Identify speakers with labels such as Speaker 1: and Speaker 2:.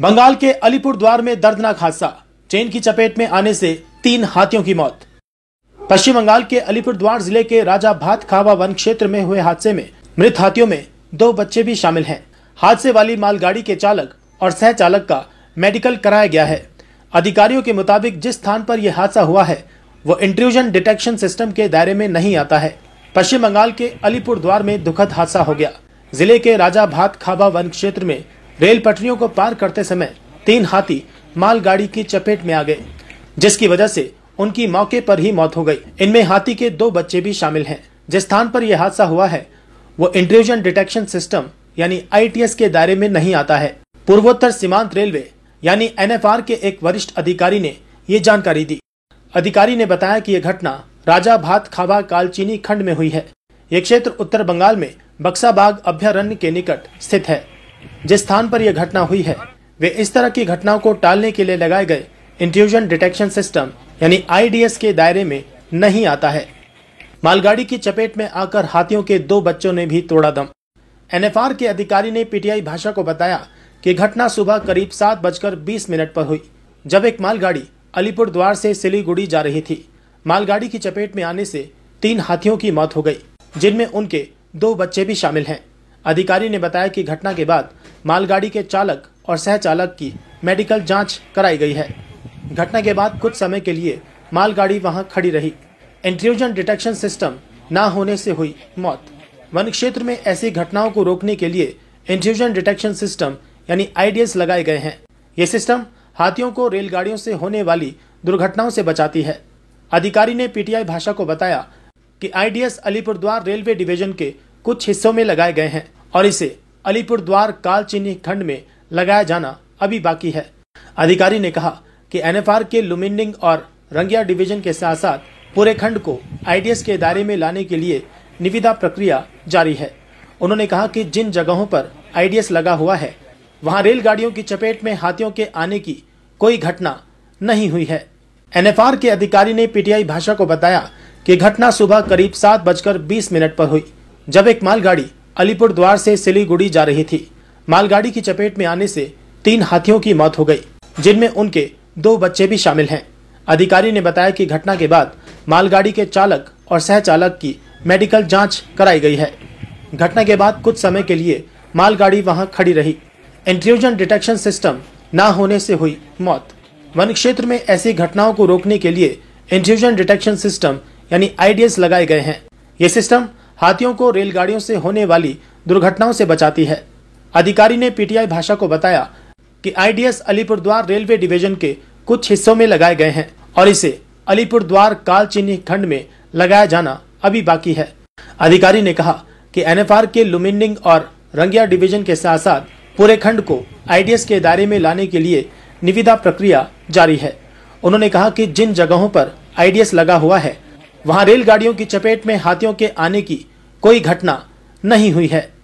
Speaker 1: बंगाल के अलीपुर द्वार में दर्दनाक हादसा ट्रेन की चपेट में आने से तीन हाथियों की मौत पश्चिम बंगाल के अलीपुर द्वार जिले के राजा भात खावा वन क्षेत्र में हुए हादसे में मृत हाथियों में दो बच्चे भी शामिल हैं हादसे वाली मालगाड़ी के चालक और सह चालक का मेडिकल कराया गया है अधिकारियों के मुताबिक जिस स्थान पर यह हादसा हुआ है वो इंट्रूजन डिटेक्शन सिस्टम के दायरे में नहीं आता है पश्चिम बंगाल के अलीपुर द्वार में दुखद हादसा हो गया जिले के राजा भात खाबा वन क्षेत्र में रेल पटरियों को पार करते समय तीन हाथी मालगाड़ी की चपेट में आ गए जिसकी वजह से उनकी मौके पर ही मौत हो गई इनमें हाथी के दो बच्चे भी शामिल हैं जिस स्थान पर यह हादसा हुआ है वो इंट्रूजन डिटेक्शन सिस्टम यानी आईटीएस के दायरे में नहीं आता है पूर्वोत्तर सीमांत रेलवे यानी एनएफआर के एक वरिष्ठ अधिकारी ने ये जानकारी दी अधिकारी ने बताया कि यह घटना राजा भात खाबा कालचीनी खंड में हुई है ये क्षेत्र उत्तर बंगाल में बक्साबाग अभ्यारण्य के निकट स्थित है जिस स्थान पर यह घटना हुई है वे इस तरह की घटनाओं को टालने के लिए लगाए गए इंट्यूजन डिटेक्शन सिस्टम यानी आईडीएस के दायरे में नहीं आता है मालगाड़ी की चपेट में आकर हाथियों के दो बच्चों ने भी तोड़ा दम एनएफआर के अधिकारी ने पीटीआई भाषा को बताया कि घटना सुबह करीब सात बजकर बीस मिनट पर हुई जब एक मालगाड़ी अलीपुर द्वार से सिलीगुड़ी जा रही थी मालगाड़ी की चपेट में आने से तीन हाथियों की मौत हो गई जिनमें उनके दो बच्चे भी शामिल हैं अधिकारी ने बताया कि घटना के बाद मालगाड़ी के चालक और सहचालक की मेडिकल जांच कराई गई है घटना के बाद कुछ समय के लिए मालगाड़ी वहां खड़ी रही इंट्रूजन डिटेक्शन सिस्टम ना होने से हुई मौत वन क्षेत्र में ऐसी घटनाओं को रोकने के लिए इंट्रूजन डिटेक्शन सिस्टम यानी आईडीएस लगाए गए हैं ये सिस्टम हाथियों को रेलगाड़ियों से होने वाली दुर्घटनाओं से बचाती है अधिकारी ने पीटीआई भाषा को बताया कि आईडीएस अलीपुरद्वार रेलवे डिवीजन के कुछ हिस्सों में लगाए गए हैं और इसे अलीपुर द्वार कालचीनी खंड में लगाया जाना अभी बाकी है अधिकारी ने कहा कि एनएफआर के लुमिनिंग और रंगिया डिवीजन के साथ साथ पूरे खंड को आईडीएस के दायरे में लाने के लिए निविदा प्रक्रिया जारी है उन्होंने कहा कि जिन जगहों पर आईडीएस लगा हुआ है वहां रेलगाड़ियों की चपेट में हाथियों के आने की कोई घटना नहीं हुई है एनएफआर के अधिकारी ने पीटीआई भाषा को बताया कि घटना सुबह करीब सात बजकर बीस मिनट पर हुई जब एक मालगाड़ी अलीपुर द्वार से सिलीगुड़ी जा रही थी मालगाड़ी की चपेट में आने से तीन हाथियों की मौत हो गई जिनमें उनके दो बच्चे भी शामिल हैं अधिकारी ने बताया कि घटना के बाद मालगाड़ी के चालक और सह चालक की मेडिकल जांच कराई गई है घटना के बाद कुछ समय के लिए मालगाड़ी वहां खड़ी रही इंट्रूजन डिटेक्शन सिस्टम न होने से हुई मौत वन क्षेत्र में ऐसी घटनाओं को रोकने के लिए इंट्रूजन डिटेक्शन सिस्टम यानी आईडीएस लगाए गए हैं ये सिस्टम हाथियों को रेलगाड़ियों से होने वाली दुर्घटनाओं से बचाती है अधिकारी ने पीटीआई भाषा को बताया कि आईडीएस अलीपुरद्वार रेलवे डिवीजन के कुछ हिस्सों में लगाए गए हैं और इसे अलीपुरद्वार कालचीनी खंड में लगाया जाना अभी बाकी है अधिकारी ने कहा कि एनएफआर के लुमिनिंग और रंगिया डिवीजन के साथ साथ पूरे खंड को आईडीएस के दायरे में लाने के लिए निविदा प्रक्रिया जारी है उन्होंने कहा कि जिन जगहों पर आईडीएस लगा हुआ है वहां रेलगाड़ियों की चपेट में हाथियों के आने की कोई घटना नहीं हुई है